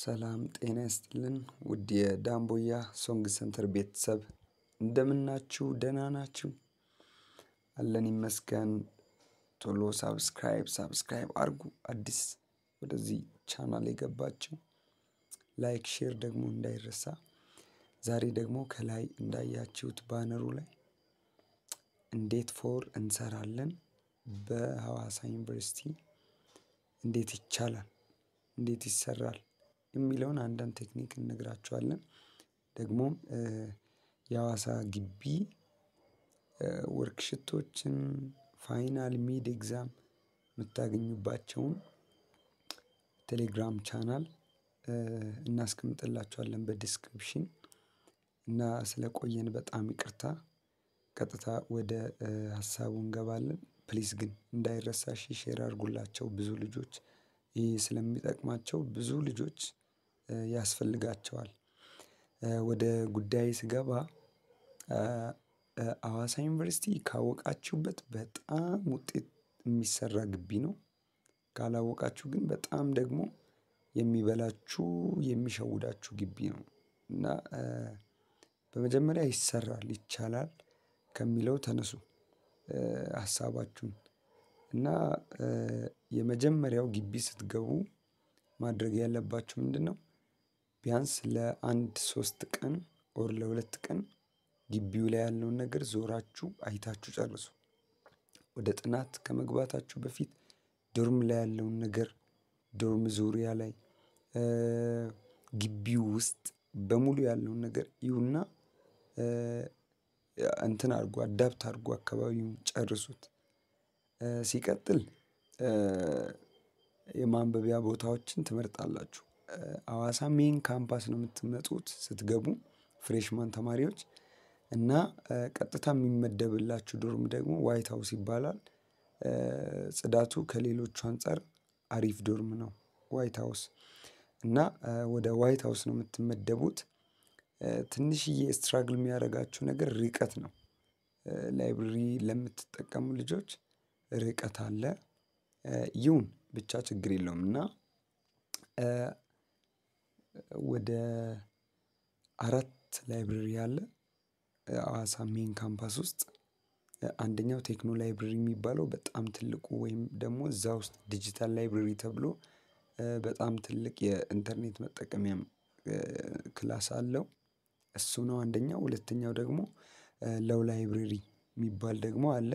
ሰላም ጤና ይስጥልን ውድ የዳምቦያ ሶንግ ሰንተር ቤተሰብ እንደምናችሁ፣ ደህና ናችሁ? አለን ይመስገን። ቶሎ ሳብስክራይብ ሳብስክራይብ አድርጉ። አዲስ ወደዚህ ቻናል የገባችሁ ላይክ፣ ሼር ደግሞ እንዳይረሳ። ዛሬ ደግሞ ከላይ እንዳያችሁት ባነሩ ላይ እንዴት ፎር እንሰራለን በሐዋሳ ዩኒቨርሲቲ እንዴት ይቻላል እንዴት ይሰራል የሚለውን አንዳንድ ቴክኒክ እንነግራችኋለን። ደግሞም የሀዋሳ ግቢ ወርክሽቶችን ፋይናል ሚድ ኤግዛም የምታገኙባቸውን ቴሌግራም ቻናል እናስቀምጥላቸዋለን በዲስክሪፕሽን እና ስለቆየን በጣም ይቅርታ። ቀጥታ ወደ ሀሳቡ እንገባለን። ፕሊዝ ግን እንዳይረሳሽ ሼር አድርጉላቸው ብዙ ልጆች ይህ ስለሚጠቅማቸው ብዙ ልጆች ያስፈልጋቸዋል። ወደ ጉዳይ ስገባ አዋሳ ዩኒቨርሲቲ ካወቃችሁበት በጣም ውጤት የሚሰራ ግቢ ነው። ካላወቃችሁ ግን በጣም ደግሞ የሚበላችሁ የሚሸውዳችሁ ግቢ ነው። እና በመጀመሪያ ይሰራል ይቻላል ከሚለው ተነሱ ሀሳባችሁን እና የመጀመሪያው ግቢ ስትገቡ ማድረግ ያለባችሁ ነው? ቢያንስ ለአንድ ሶስት ቀን ኦር ለሁለት ቀን ግቢው ላይ ያለውን ነገር ዞራችሁ አይታችሁ ጨርሱ። ወደ ጥናት ከመግባታችሁ በፊት ዶርም ላይ ያለውን ነገር ዶርም ዙሪያ ላይ ግቢው ውስጥ በሙሉ ያለውን ነገር ይሁና እንትን አድርጎ አዳብት አድርጎ አካባቢውን ጨርሱት። ሲቀጥል የማንበቢያ ቦታዎችን ትመርጣላችሁ። አዋሳ ሜን ካምፓስ ነው የምትመጡት ስትገቡ ፍሬሽማን ተማሪዎች እና ቀጥታ የሚመደብላችሁ ዶርም ደግሞ ዋይት ሀውስ ይባላል። ጽዳቱ ከሌሎቹ አንጻር አሪፍ ዶርም ነው ዋይት ሀውስ እና ወደ ዋይት ሀውስ ነው የምትመደቡት። ትንሽዬ ስትራግል የሚያደርጋችሁ ነገር ርቀት ነው። ላይብረሪ ለምትጠቀሙ ልጆች ርቀት አለ። ይሁን ብቻ ችግር የለውም እና ወደ አራት ላይብረሪ አለ አዋሳ ሜን ካምፓስ ውስጥ። አንደኛው ቴክኖ ላይብረሪ የሚባለው በጣም ትልቁ ወይም ደግሞ እዛ ውስጥ ዲጂታል ላይብረሪ ተብሎ በጣም ትልቅ የኢንተርኔት መጠቀሚያም ክላስ አለው። እሱ ነው አንደኛው። ሁለተኛው ደግሞ ለው ላይብረሪ የሚባል ደግሞ አለ።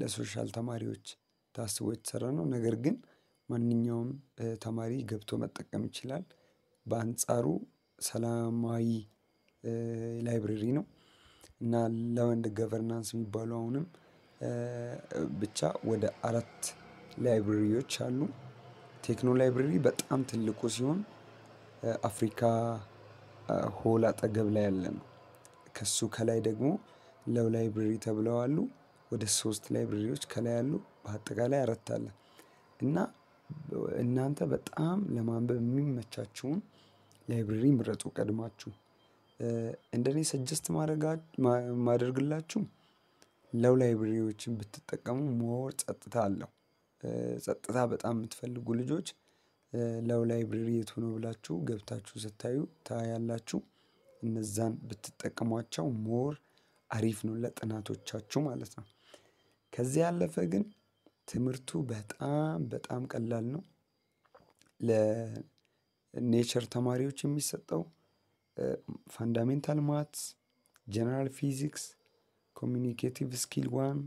ለሶሻል ተማሪዎች ታስቦ የተሰራ ነው። ነገር ግን ማንኛውም ተማሪ ገብቶ መጠቀም ይችላል በአንጻሩ ሰላማዊ ላይብረሪ ነው እና ለወንድ ገቨርናንስ የሚባሉ አሁንም ብቻ ወደ አራት ላይብረሪዎች አሉ። ቴክኖ ላይብረሪ በጣም ትልቁ ሲሆን አፍሪካ ሆል አጠገብ ላይ ያለ ነው። ከሱ ከላይ ደግሞ ለው ላይብረሪ ተብለው አሉ። ወደ ሶስት ላይብረሪዎች ከላይ አሉ። በአጠቃላይ አራት አለ እና እናንተ በጣም ለማንበብ የሚመቻችውን ላይብረሪ ምረጡ ቀድማችሁ። እንደኔ ሰጀስት ማደርግላችሁ ለው ላይብረሪዎችን ብትጠቀሙ ሞር ጸጥታ አለው። ጸጥታ በጣም የምትፈልጉ ልጆች ለው ላይብረሪ የት ሆኖ ብላችሁ ገብታችሁ ስታዩ ታያላችሁ። እነዛን ብትጠቀሟቸው ሞር አሪፍ ነው ለጥናቶቻችሁ ማለት ነው። ከዚህ ያለፈ ግን ትምህርቱ በጣም በጣም ቀላል ነው። ለኔቸር ተማሪዎች የሚሰጠው ፋንዳሜንታል ማትስ ጀነራል ፊዚክስ ኮሚኒኬቲቭ ስኪል ዋን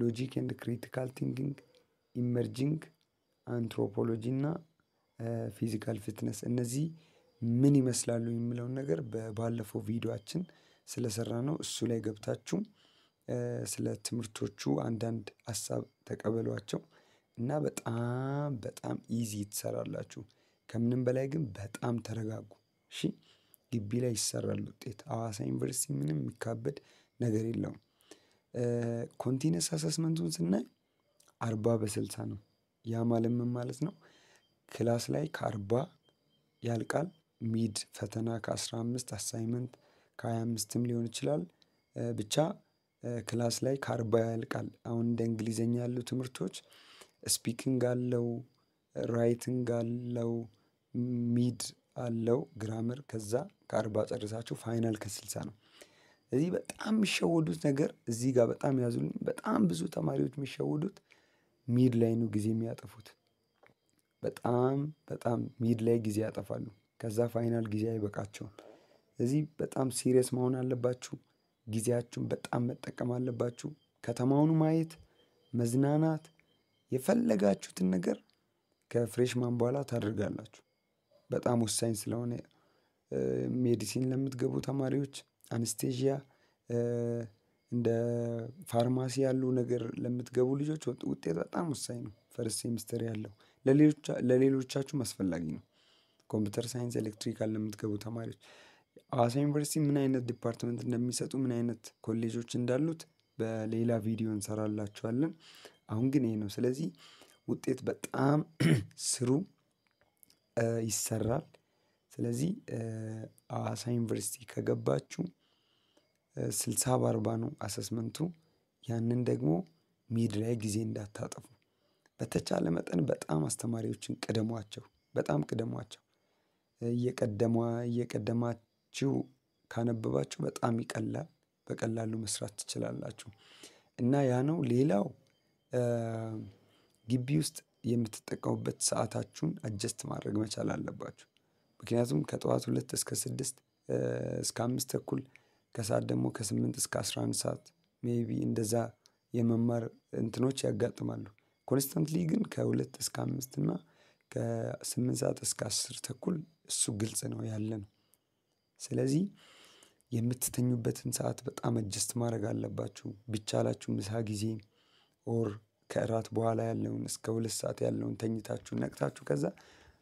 ሎጂክ ኤንድ ክሪቲካል ቲንኪንግ ኢመርጂንግ አንትሮፖሎጂ እና ፊዚካል ፊትነስ እነዚህ ምን ይመስላሉ የሚለውን ነገር በባለፈው ስለሰራ ነው እሱ ላይ ገብታችሁ ስለ ትምህርቶቹ አንዳንድ ሀሳብ ተቀበሏቸው እና በጣም በጣም ኢዚ ትሰራላችሁ። ከምንም በላይ ግን በጣም ተረጋጉ። እሺ ግቢ ላይ ይሰራል ውጤት። ሐዋሳ ዩኒቨርሲቲ ምንም የሚካበድ ነገር የለውም። ኮንቲነስ አሰስመንቱን ስናይ አርባ በስልሳ ነው። ያ ማለት ምን ማለት ነው? ክላስ ላይ ከአርባ ያልቃል። ሚድ ፈተና ከአስራ አምስት አሳይመንት ከሀያ አምስትም ሊሆን ይችላል ብቻ ክላስ ላይ ከአርባ ያልቃል። አሁን እንደ እንግሊዘኛ ያሉ ትምህርቶች ስፒኪንግ አለው፣ ራይቲንግ አለው፣ ሚድ አለው፣ ግራመር ከዛ ከአርባ ጨርሳችሁ ፋይናል ከስልሳ ነው። እዚህ በጣም የሚሸወዱት ነገር እዚህ ጋር በጣም ያዙልኝ። በጣም ብዙ ተማሪዎች የሚሸወዱት ሚድ ላይ ነው ጊዜ የሚያጠፉት። በጣም በጣም ሚድ ላይ ጊዜ ያጠፋሉ። ከዛ ፋይናል ጊዜ አይበቃቸውም። እዚህ በጣም ሲሪየስ መሆን አለባችሁ። ጊዜያችሁን በጣም መጠቀም አለባችሁ። ከተማውን ማየት፣ መዝናናት፣ የፈለጋችሁትን ነገር ከፍሬሽማን በኋላ ታደርጋላችሁ። በጣም ወሳኝ ስለሆነ ሜዲሲን ለምትገቡ ተማሪዎች፣ አንስቴዥያ፣ እንደ ፋርማሲ ያሉ ነገር ለምትገቡ ልጆች ውጤት በጣም ወሳኝ ነው። ፈርስ ሴሚስተር ያለው ለሌሎቻችሁም አስፈላጊ ነው። ኮምፒውተር ሳይንስ ኤሌክትሪካል ለምትገቡ ተማሪዎች አዋሳ ዩኒቨርሲቲ ምን አይነት ዲፓርትመንት እንደሚሰጡ ምን አይነት ኮሌጆች እንዳሉት በሌላ ቪዲዮ እንሰራላችኋለን። አሁን ግን ይሄ ነው። ስለዚህ ውጤት በጣም ስሩ ይሰራል። ስለዚህ አዋሳ ዩኒቨርሲቲ ከገባችሁ ስልሳ በአርባ ነው አሰስመንቱ። ያንን ደግሞ ሚድ ላይ ጊዜ እንዳታጠፉ። በተቻለ መጠን በጣም አስተማሪዎችን ቅደሟቸው፣ በጣም ቅደሟቸው እየቀደማ እየቀደማ ችው ካነበባችሁ በጣም ይቀላል። በቀላሉ መስራት ትችላላችሁ። እና ያ ነው። ሌላው ግቢ ውስጥ የምትጠቀሙበት ሰዓታችሁን አጀስት ማድረግ መቻል አለባችሁ። ምክንያቱም ከጠዋት ሁለት እስከ ስድስት እስከ አምስት ተኩል ከሰዓት ደግሞ ከስምንት እስከ አስራ አንድ ሰዓት ሜቢ እንደዛ የመማር እንትኖች ያጋጥማሉ። ኮንስታንትሊ ግን ከሁለት እስከ አምስት እና ከስምንት ሰዓት እስከ አስር ተኩል እሱ ግልጽ ነው ያለ ነው ስለዚህ የምትተኙበትን ሰዓት በጣም አጀስት ማድረግ አለባችሁ። ቢቻላችሁ ምሳ ጊዜ ኦር ከእራት በኋላ ያለውን እስከ ሁለት ሰዓት ያለውን ተኝታችሁ ነቅታችሁ ከዛ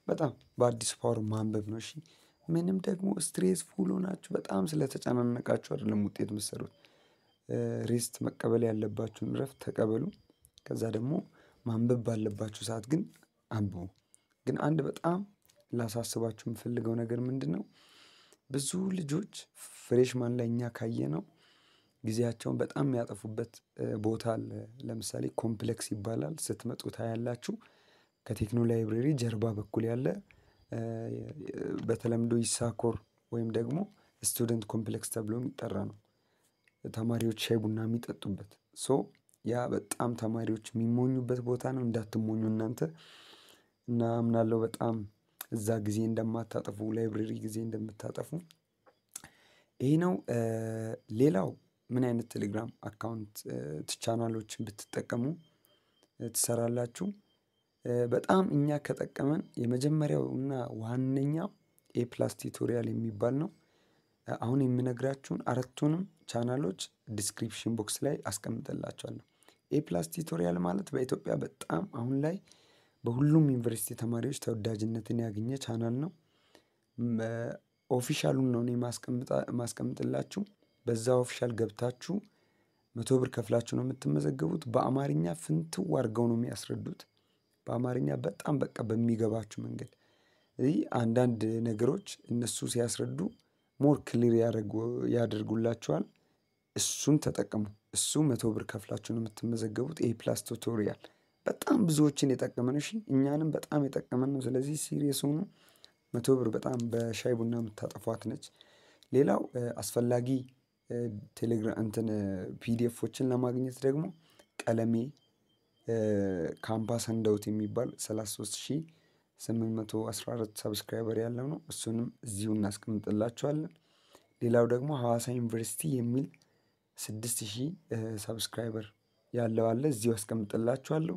በጣም በአዲስ ፓወር ማንበብ ነው። እሺ ምንም ደግሞ ስትሬስ ፉል ሆናችሁ በጣም ስለተጨናነቃችሁ አይደለም ውጤት የምትሰሩት። ሬስት መቀበል ያለባችሁን እረፍት ተቀበሉ። ከዛ ደግሞ ማንበብ ባለባችሁ ሰዓት ግን አንብቡ። ግን አንድ በጣም ላሳስባችሁ የምፈልገው ነገር ነው። ብዙ ልጆች ፍሬሽማን ላይ እኛ ካየ ነው ጊዜያቸውን በጣም የሚያጠፉበት ቦታ አለ። ለምሳሌ ኮምፕሌክስ ይባላል። ስትመጡ ታያላችሁ። ከቴክኖ ላይብረሪ ጀርባ በኩል ያለ በተለምዶ ይሳኮር ወይም ደግሞ ስቱደንት ኮምፕሌክስ ተብሎ የሚጠራ ነው። ተማሪዎች ሻይ ቡና የሚጠጡበት ሶ ያ በጣም ተማሪዎች የሚሞኙበት ቦታ ነው። እንዳትሞኙ እናንተ እና ምናለው በጣም እዛ ጊዜ እንደማታጠፉ፣ ላይብረሪ ጊዜ እንደምታጠፉ ይሄ ነው። ሌላው ምን አይነት ቴሌግራም አካውንት ቻናሎችን ብትጠቀሙ ትሰራላችሁ? በጣም እኛ ከጠቀመን የመጀመሪያው እና ዋነኛው ኤፕላስ ቲቶሪያል የሚባል ነው። አሁን የምነግራችሁን አራቱንም ቻናሎች ዲስክሪፕሽን ቦክስ ላይ አስቀምጠላችኋለሁ። ኤፕላስ ቲቶሪያል ማለት በኢትዮጵያ በጣም አሁን ላይ በሁሉም ዩኒቨርሲቲ ተማሪዎች ተወዳጅነትን ያገኘ ቻናል ነው። ኦፊሻሉን ነው እኔ ማስቀምጥላችሁ። በዛ ኦፊሻል ገብታችሁ መቶ ብር ከፍላችሁ ነው የምትመዘገቡት። በአማርኛ ፍንትው አድርገው ነው የሚያስረዱት። በአማርኛ በጣም በቃ በሚገባችሁ መንገድ እዚህ አንዳንድ ነገሮች እነሱ ሲያስረዱ ሞር ክሊር ያደርጉላችኋል። እሱን ተጠቀሙ። እሱ መቶ ብር ከፍላችሁ ነው የምትመዘገቡት። ኤ ፕላስ ቱቶሪያል በጣም ብዙዎችን የጠቀመን እሺ እኛንም በጣም የጠቀመን ነው። ስለዚህ ሲሪየስ ሆኑ። መቶ ብር በጣም በሻይ ቡና የምታጠፏት ነች። ሌላው አስፈላጊ ቴሌግራ እንትን ፒዲኤፎችን ለማግኘት ደግሞ ቀለሜ ካምፓስ እንደውት የሚባል ሰላሳ ሰብስክራይበር ያለው ነው። እሱንም እዚሁ እናስቀምጥላቸዋለን። ሌላው ደግሞ ሐዋሳ ዩኒቨርሲቲ የሚል ስድስት ሺህ ሰብስክራይበር ያለው አለ እዚሁ አስቀምጥላችኋለሁ።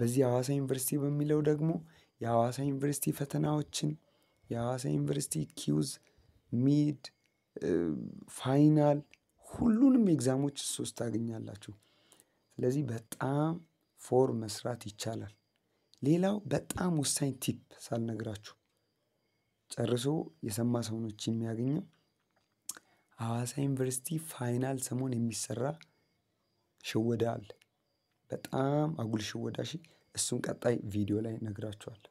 በዚህ የሐዋሳ ዩኒቨርሲቲ በሚለው ደግሞ የሐዋሳ ዩኒቨርሲቲ ፈተናዎችን የሐዋሳ ዩኒቨርሲቲ ኪውዝ፣ ሚድ፣ ፋይናል ሁሉንም ኤግዛሞች ሶስት ታገኛላችሁ። ስለዚህ በጣም ፎር መስራት ይቻላል። ሌላው በጣም ወሳኝ ቲፕ ሳልነግራችሁ ጨርሶ የሰማ ሰውኖች የሚያገኘው ሐዋሳ ዩኒቨርሲቲ ፋይናል ሰሞን የሚሰራ ሽወዳ አለ። በጣም አጉል ሽወዳ ሺ እሱን ቀጣይ ቪዲዮ ላይ ነግራችኋል።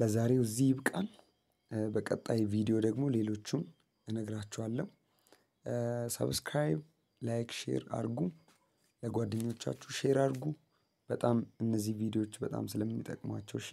ለዛሬው እዚህ ይብቃል። በቀጣይ ቪዲዮ ደግሞ ሌሎቹን እነግራችኋለሁ። ሰብስክራይብ፣ ላይክ፣ ሼር አርጉ። ለጓደኞቻችሁ ሼር አርጉ። በጣም እነዚህ ቪዲዮዎች በጣም ስለሚጠቅሟቸው እሺ።